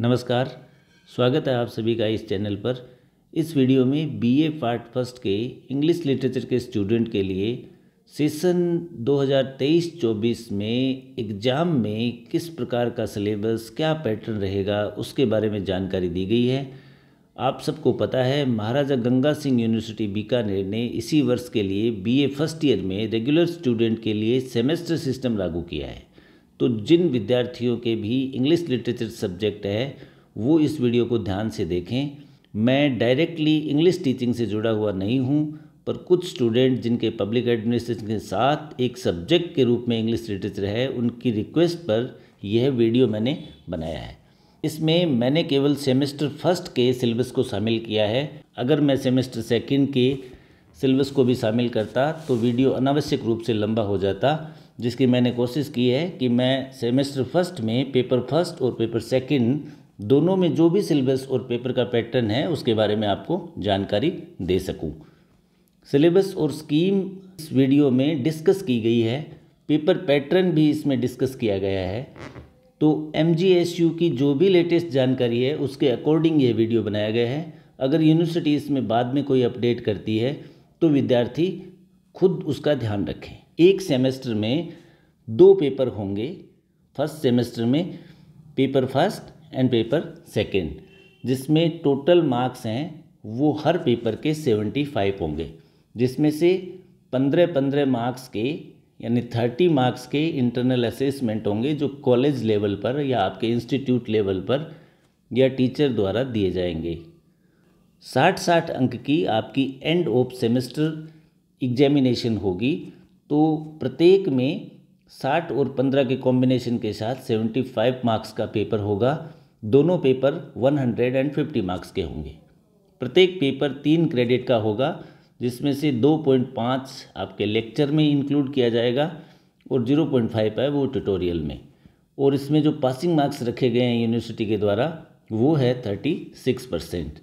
नमस्कार स्वागत है आप सभी का इस चैनल पर इस वीडियो में बीए पार्ट फर्स्ट के इंग्लिश लिटरेचर के स्टूडेंट के लिए सेशन 2023-24 में एग्ज़ाम में किस प्रकार का सिलेबस क्या पैटर्न रहेगा उसके बारे में जानकारी दी गई है आप सबको पता है महाराजा गंगा सिंह यूनिवर्सिटी बीकानेर ने इसी वर्ष के लिए बीए फर्स्ट ईयर में रेगुलर स्टूडेंट के लिए सेमेस्टर सिस्टम लागू किया है तो जिन विद्यार्थियों के भी इंग्लिश लिटरेचर सब्जेक्ट है वो इस वीडियो को ध्यान से देखें मैं डायरेक्टली इंग्लिश टीचिंग से जुड़ा हुआ नहीं हूँ पर कुछ स्टूडेंट जिनके पब्लिक एडमिनिस्ट्रेशन के साथ एक सब्जेक्ट के रूप में इंग्लिश लिटरेचर है उनकी रिक्वेस्ट पर यह वीडियो मैंने बनाया है इसमें मैंने केवल सेमेस्टर फर्स्ट के सिलेबस को शामिल किया है अगर मैं सेमेस्टर सेकंड के सिलेबस को भी शामिल करता तो वीडियो अनावश्यक रूप से लंबा हो जाता जिसकी मैंने कोशिश की है कि मैं सेमेस्टर फर्स्ट में पेपर फर्स्ट और पेपर सेकंड दोनों में जो भी सिलेबस और पेपर का पैटर्न है उसके बारे में आपको जानकारी दे सकूं। सिलेबस और स्कीम इस वीडियो में डिस्कस की गई है पेपर पैटर्न भी इसमें डिस्कस किया गया है तो एम की जो भी लेटेस्ट जानकारी है उसके अकॉर्डिंग ये वीडियो बनाया गया है अगर यूनिवर्सिटी इसमें बाद में कोई अपडेट करती है तो विद्यार्थी खुद उसका ध्यान रखें एक सेमेस्टर में दो पेपर होंगे फर्स्ट सेमेस्टर में paper first and paper second जिसमें टोटल मार्क्स हैं वो हर पेपर के सेवेंटी फाइव होंगे जिसमें से पंद्रह पंद्रह मार्क्स के यानी थर्टी मार्क्स के इंटरनल असेसमेंट होंगे जो कॉलेज लेवल पर या आपके इंस्टीट्यूट लेवल पर या टीचर द्वारा दिए जाएंगे साठ साठ अंक की आपकी एंड ऑफ सेमेस्टर एग्जामिनेशन होगी तो प्रत्येक में साठ और पंद्रह के कॉम्बिनेशन के साथ सेवेंटी फाइव मार्क्स का पेपर होगा दोनों paper one hundred and fifty marks के होंगे प्रत्येक पेपर तीन क्रेडिट का होगा जिसमें से दो पॉइंट पाँच आपके लेक्चर में इंक्लूड किया जाएगा और ज़ीरो पॉइंट फाइव है वो ट्यूटोरियल में और इसमें जो पासिंग मार्क्स रखे गए हैं यूनिवर्सिटी के द्वारा वो है थर्टी सिक्स परसेंट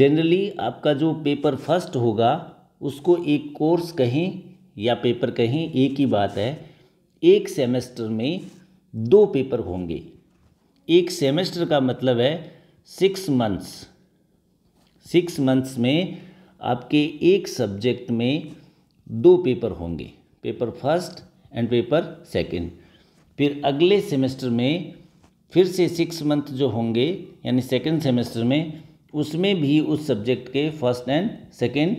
जनरली आपका जो पेपर फर्स्ट होगा उसको एक कोर्स कहें या पेपर कहें एक ही बात है एक सेमेस्टर में दो पेपर होंगे एक सेमेस्टर का मतलब है सिक्स मंथ्स सिक्स मंथ्स में आपके एक सब्जेक्ट में दो पेपर होंगे paper first and paper second फिर अगले सेमेस्टर में फिर से सिक्स मंथ जो होंगे यानी सेकेंड सेमेस्टर में उसमें भी उस सब्जेक्ट के फर्स्ट एंड सेकेंड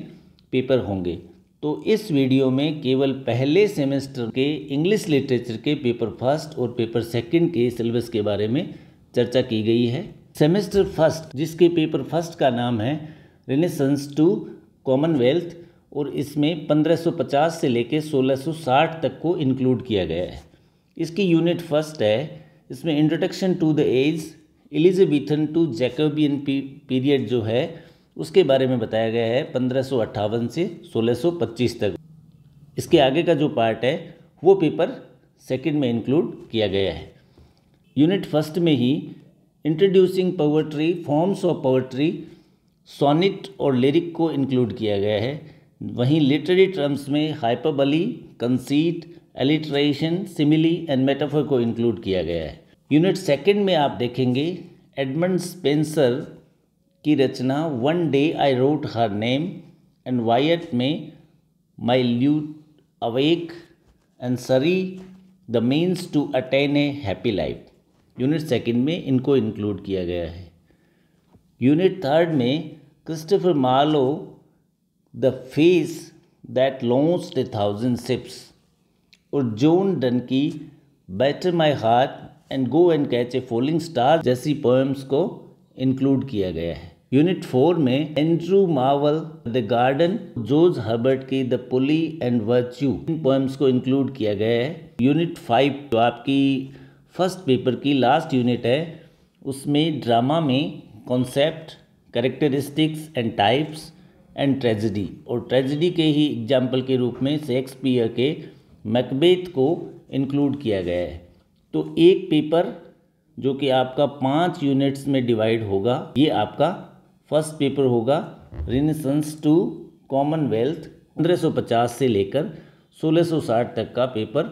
पेपर होंगे तो इस वीडियो में केवल पहले सेमेस्टर के इंग्लिश लिटरेचर के पेपर फर्स्ट और पेपर सेकेंड के सिलेबस के बारे में चर्चा की गई है सेमेस्टर फर्स्ट जिसके पेपर फर्स्ट का नाम है रिनेसंस टू कॉमनवेल्थ और इसमें 1550 से लेकर 1660 तक को इंक्लूड किया गया है इसकी यूनिट फर्स्ट है इसमें introduction to the age Elizabethan to Jacobean period जो है उसके बारे में बताया गया है पंद्रह से 1625 तक इसके आगे का जो पार्ट है वो पेपर सेकंड में इंक्लूड किया गया है यूनिट फर्स्ट में ही introducing poetry forms of poetry sonnet और लिरिक को इंक्लूड किया गया है वहीं लिटरेरी टर्म्स में hyperbole conceit alliteration simile and metaphor को इंक्लूड किया गया है यूनिट सेकेंड में आप देखेंगे एडमंड स्पेंसर की रचना one day I wrote her name and Wyatt में my lute awake and Surrey the means to attain a happy life unit second में इनको इंक्लूड किया गया है यूनिट थर्ड में Christopher Marlowe the face that launch the thousand ships और John Donne की batter my heart and go and catch a falling star जैसी poems को इंक्लूड किया गया है यूनिट फोर में एंड्रू मावल द गार्डन जोज हर्बर्ट की द पुली एंड वर्च्यू इन पोएम्स को इंक्लूड किया गया है यूनिट फाइव जो आपकी फर्स्ट पेपर की लास्ट यूनिट है उसमें ड्रामा में concept characteristics and types and tragedy और ट्रेजिडी के ही एग्जाम्पल के रूप में शेक्सपियर के मैकबेथ को इंक्लूड किया गया है तो एक पेपर जो कि आपका पाँच यूनिट्स में डिवाइड होगा ये आपका फर्स्ट पेपर होगा रिनेसंस टू कॉमनवेल्थ 1550 से लेकर 1660 तक का पेपर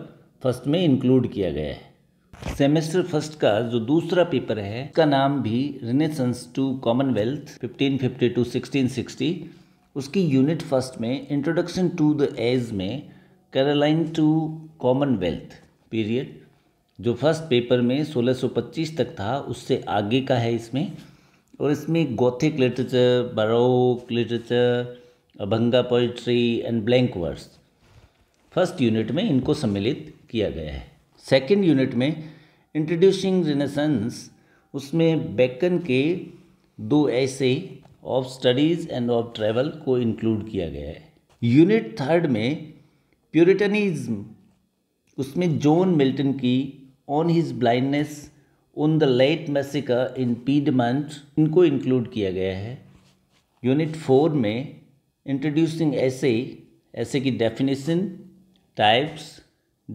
फर्स्ट में इंक्लूड किया गया है सेमेस्टर फर्स्ट का जो दूसरा पेपर है उसका नाम भी रिनेसंस टू कॉमनवेल्थ 1550 टू 1660 उसकी यूनिट फर्स्ट में इंट्रोडक्शन टू द एज में कैरोलाइन टू कॉमनवेल्थ पीरियड जो फर्स्ट पेपर में 1625 तक था उससे आगे का है इसमें और इसमें Gothic literature baroque literature abhanga poetry and blank verse first unit में इनको सम्मिलित किया गया है सेकेंड यूनिट में इंट्रोड्यूसिंग रिनेसेंस उसमें बेकन के दो essay of studies and of travel को इंक्लूड किया गया है यूनिट थर्ड में प्यूरिटनिज्म उसमें जॉन मिल्टन की on his blindness on the late massacre in Piedmont इनको इंक्लूड किया गया है यूनिट फोर में इंट्रोड्यूसिंग ऐसे ऐसे की डेफिनेशन टाइप्स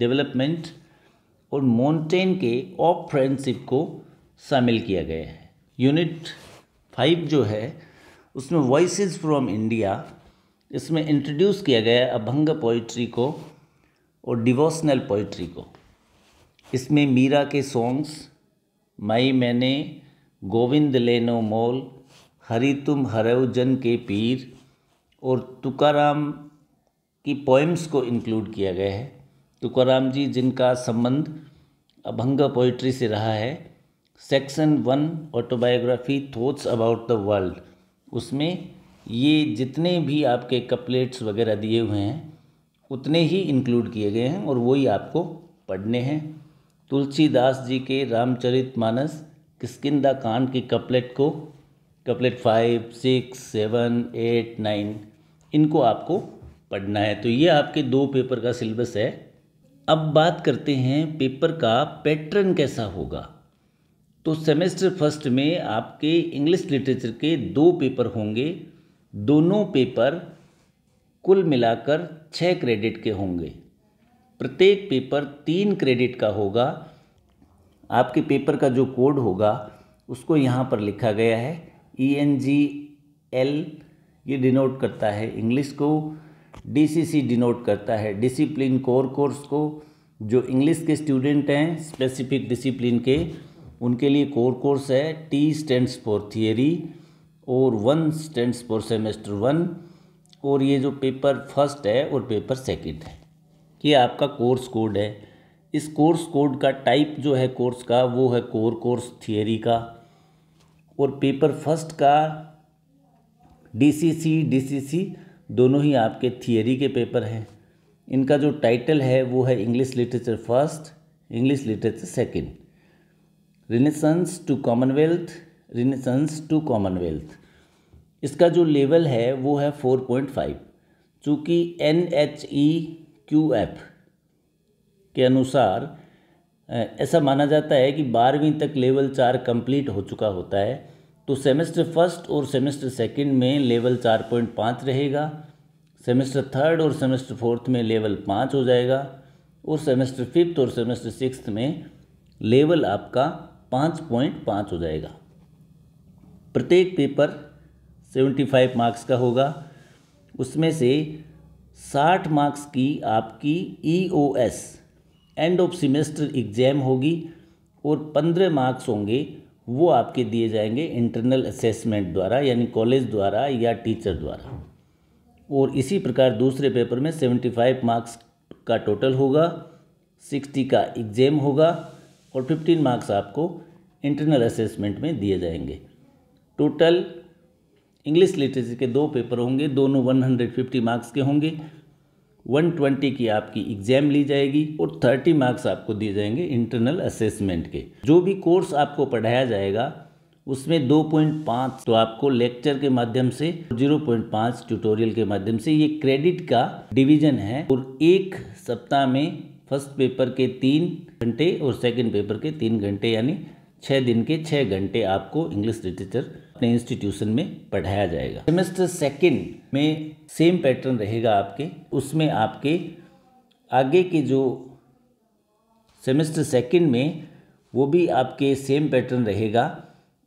डेवलपमेंट और माउंटेन के ऑफ फ्रेंडशिप को शामिल किया गया है यूनिट फाइव जो है उसमें वॉइस फ्रॉम इंडिया इसमें इंट्रोड्यूस किया गया अभंग पोइट्री को और डिवोशनल पोइट्री को इसमें मीरा के सॉन्ग्स मई मैंने गोविंद लेनो मोल हरि तुम हरव जन के पीर और तुकाराम की पोइम्स को इंक्लूड किया गया है तुकाराम जी जिनका संबंध अभंग पोइट्री से रहा है section one autobiography thoughts about the world उसमें ये जितने भी आपके कपलेट्स वगैरह दिए हुए हैं उतने ही इंक्लूड किए गए हैं और वही आपको पढ़ने हैं तुलसीदास जी के रामचरित मानस किसकिंदा कांड के कपलेट को couplet five six seven eight nine इनको आपको पढ़ना है तो ये आपके दो पेपर का सिलेबस है अब बात करते हैं पेपर का पैटर्न कैसा होगा तो सेमेस्टर फर्स्ट में आपके इंग्लिश लिटरेचर के दो पेपर होंगे दोनों पेपर कुल मिलाकर छः क्रेडिट के होंगे प्रत्येक पेपर तीन क्रेडिट का होगा आपके पेपर का जो कोड होगा उसको यहाँ पर लिखा गया है ई एन जी एल ये डिनोट करता है इंग्लिश को डी सी सी डिनोट करता है डिसिप्लिन कोर कोर्स को जो इंग्लिश के स्टूडेंट हैं स्पेसिफिक डिसिप्लिन के उनके लिए कोर कोर्स है टी स्टैंड्स फॉर थियरी और one stand for semester one और ये जो पेपर फर्स्ट है और पेपर सेकंड है ये आपका कोर्स कोड है इस कोर्स कोड का टाइप जो है कोर्स का वो है कोर कोर्स थियरी का और पेपर फर्स्ट का डीसीसी डीसीसी दोनों ही आपके थियरी के पेपर हैं इनका जो टाइटल है वो है English literature first English literature second Renaissance to Commonwealth Renaissance to Commonwealth इसका जो लेवल है वो है फोर पॉइंट फाइव चूँकि N H E Q F के अनुसार ऐसा माना जाता है कि बारहवीं तक लेवल चार कंप्लीट हो चुका होता है तो सेमेस्टर फर्स्ट और सेमेस्टर सेकंड में लेवल चार पॉइंट पाँच रहेगा सेमेस्टर थर्ड और सेमेस्टर फोर्थ में लेवल पाँच हो जाएगा और सेमेस्टर फिफ्थ और सेमेस्टर सिक्स में लेवल आपका पाँच पॉइंट पाँच हो जाएगा प्रत्येक पेपर 75 मार्क्स का होगा उसमें से 60 मार्क्स की आपकी EOS end of semester exam होगी और 15 मार्क्स होंगे वो आपके दिए जाएंगे इंटरनल असेसमेंट द्वारा यानी कॉलेज द्वारा या टीचर द्वारा और इसी प्रकार दूसरे पेपर में 75 मार्क्स का टोटल होगा 60 का एग्ज़ाम होगा और 15 मार्क्स आपको इंटरनल असेसमेंट में दिए जाएंगे टोटल इंग्लिश लिटरेचर के दो पेपर होंगे दोनों 150 मार्क्स के होंगे 120 की आपकी एग्जाम ली जाएगी और 30 मार्क्स आपको दिए जाएंगे इंटरनल असेसमेंट के जो भी कोर्स आपको पढ़ाया जाएगा उसमें 2.5 तो आपको लेक्चर के माध्यम से 0.5 ट्यूटोरियल के माध्यम से ये क्रेडिट का डिवीजन है और एक सप्ताह में फर्स्ट पेपर के तीन घंटे और सेकंड पेपर के तीन घंटे यानी छः दिन के छः घंटे आपको इंग्लिश लिटरेचर अपने इंस्टीट्यूशन में पढ़ाया जाएगा सेमेस्टर सेकेंड में सेम पैटर्न रहेगा आपके उसमें आपके आगे के जो सेमेस्टर सेकेंड में वो भी आपके सेम पैटर्न रहेगा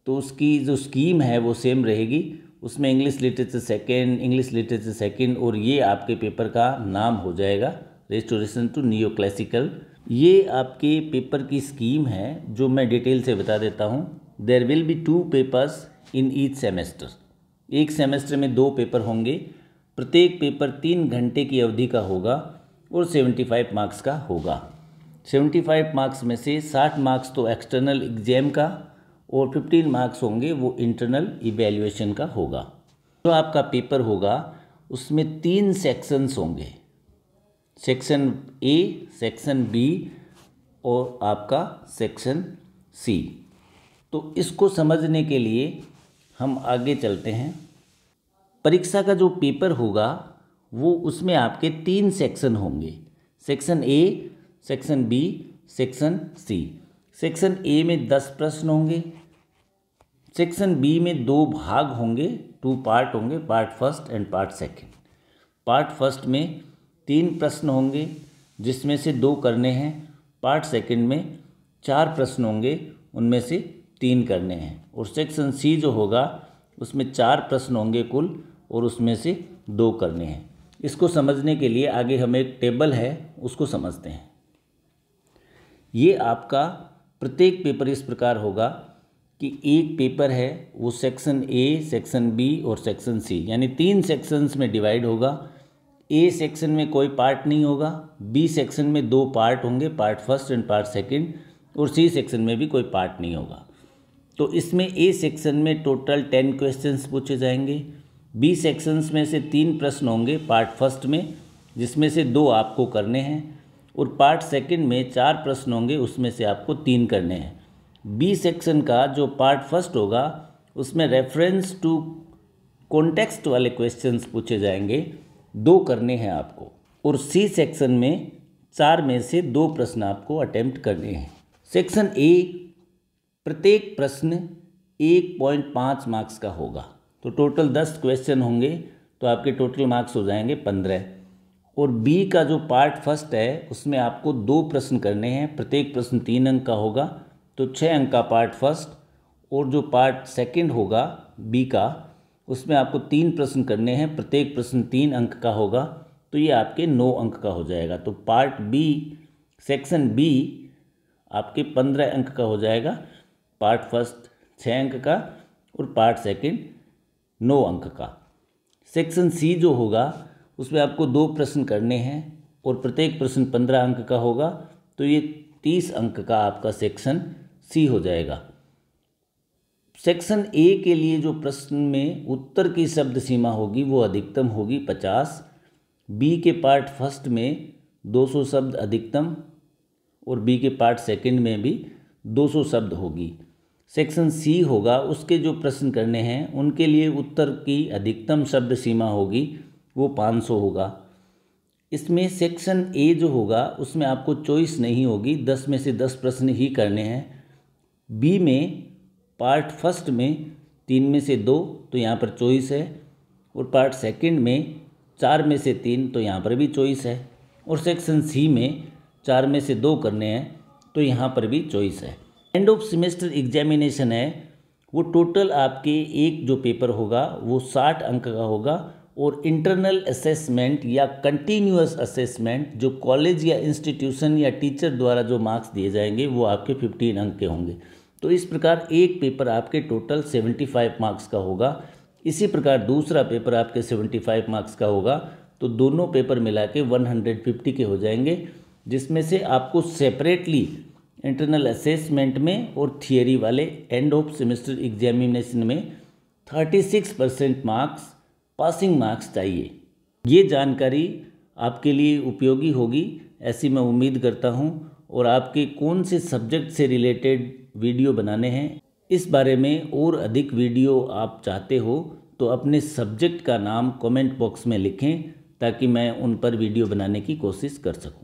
तो उसकी जो स्कीम है वो सेम रहेगी उसमें English literature second English literature second और ये आपके पेपर का नाम हो जाएगा रेस्टोरेशन टू नियो क्लासिकल ये आपके पेपर की स्कीम है जो मैं डिटेल से बता देता हूँ there will be two papers in each semester एक सेमेस्टर में दो पेपर होंगे प्रत्येक पेपर तीन घंटे की अवधि का होगा और सेवेंटी फाइव मार्क्स का होगा सेवेंटी फाइव मार्क्स में से साठ मार्क्स तो एक्सटर्नल एग्जाम का और फिफ्टीन मार्क्स होंगे वो इंटरनल इवेल्यूएशन का होगा जो तो आपका पेपर होगा उसमें तीन सेक्शंस होंगे सेक्शन ए सेक्शन बी और आपका सेक्शन सी तो इसको समझने के लिए हम आगे चलते हैं परीक्षा का जो पेपर होगा वो उसमें आपके तीन सेक्शन होंगे section A section B section C section A में दस प्रश्न होंगे सेक्शन बी में दो भाग होंगे टू पार्ट होंगे part first and part second part first में तीन प्रश्न होंगे जिसमें से दो करने हैं पार्ट सेकंड में चार प्रश्न होंगे उनमें से तीन करने हैं और सेक्शन सी जो होगा उसमें चार प्रश्न होंगे कुल और उसमें से दो करने हैं इसको समझने के लिए आगे हमें एक टेबल है उसको समझते हैं ये आपका प्रत्येक पेपर इस प्रकार होगा कि एक पेपर है वो सेक्शन ए सेक्शन बी और सेक्शन सी यानी तीन सेक्शंस में डिवाइड होगा ए सेक्शन में कोई पार्ट नहीं होगा बी सेक्शन में दो पार्ट होंगे part first and part second और सी सेक्शन में भी कोई पार्ट नहीं होगा तो इसमें ए सेक्शन में टोटल टेन क्वेश्चंस पूछे जाएंगे बी सेक्शंस में से तीन प्रश्न होंगे पार्ट फर्स्ट में जिसमें से दो आपको करने हैं और पार्ट सेकंड में चार प्रश्न होंगे उसमें से आपको तीन करने हैं बी सेक्शन का जो पार्ट फर्स्ट होगा उसमें रेफरेंस टू कॉन्टेक्स्ट वाले क्वेश्चंस पूछे जाएंगे दो करने हैं आपको और सी सेक्शन में चार में से दो प्रश्न आपको अटैम्प्ट करने हैं सेक्शन ए प्रत्येक प्रश्न एक पॉइंट पाँच मार्क्स का होगा तो टोटल दस क्वेश्चन होंगे तो आपके टोटल मार्क्स हो जाएंगे पंद्रह और बी का जो पार्ट फर्स्ट है उसमें आपको दो प्रश्न करने हैं प्रत्येक प्रश्न तीन अंक का होगा तो छः अंक का पार्ट फर्स्ट और जो पार्ट सेकंड होगा बी का उसमें आपको तीन प्रश्न करने हैं प्रत्येक प्रश्न तीन अंक का होगा तो ये आपके नौ अंक का हो जाएगा तो पार्ट बी सेक्शन बी आपके पंद्रह अंक का हो जाएगा पार्ट फर्स्ट छः अंक का और पार्ट सेकंड नौ अंक का सेक्शन सी जो होगा उसमें आपको दो प्रश्न करने हैं और प्रत्येक प्रश्न पंद्रह अंक का होगा तो ये तीस अंक का आपका सेक्शन सी हो जाएगा सेक्शन ए के लिए जो प्रश्न में उत्तर की शब्द सीमा होगी वो अधिकतम होगी पचास बी के पार्ट फर्स्ट में दो सौ शब्द अधिकतम और बी के पार्ट सेकंड में भी दो सौ शब्द होगी सेक्शन सी होगा उसके जो प्रश्न करने हैं उनके लिए उत्तर की अधिकतम शब्द सीमा होगी वो 500 होगा इसमें सेक्शन ए जो होगा उसमें आपको चॉइस नहीं होगी दस में से दस प्रश्न ही करने हैं बी में पार्ट फर्स्ट में तीन में से दो तो यहाँ पर चॉइस है और पार्ट सेकंड में चार में से तीन तो यहाँ पर भी चॉइस है और सेक्शन सी में चार में से दो करने हैं तो यहाँ पर भी चॉइस है एंड ऑफ सेमेस्टर एग्जामिनेशन है वो टोटल आपके एक जो पेपर होगा वो साठ अंक का होगा और इंटरनल असेसमेंट या कंटिन्यूस असेसमेंट जो कॉलेज या इंस्टीट्यूशन या टीचर द्वारा जो मार्क्स दिए जाएंगे वो आपके फिफ्टीन अंक के होंगे तो इस प्रकार एक पेपर आपके टोटल सेवेंटी फाइव मार्क्स का होगा इसी प्रकार दूसरा पेपर आपके सेवेंटी फाइव मार्क्स का होगा तो दोनों पेपर मिला के वन हंड्रेड फिफ्टी के हो जाएंगे जिसमें से आपको सेपरेटली इंटरनल असेसमेंट में और थियरी वाले एंड ऑफ सेमेस्टर एग्जामिनेशन में 36 परसेंट मार्क्स पासिंग मार्क्स चाहिए ये जानकारी आपके लिए उपयोगी होगी ऐसी मैं उम्मीद करता हूँ और आपके कौन से सब्जेक्ट से रिलेटेड वीडियो बनाने हैं इस बारे में और अधिक वीडियो आप चाहते हो तो अपने सब्जेक्ट का नाम कमेंट बॉक्स में लिखें ताकि मैं उन पर वीडियो बनाने की कोशिश कर सकूं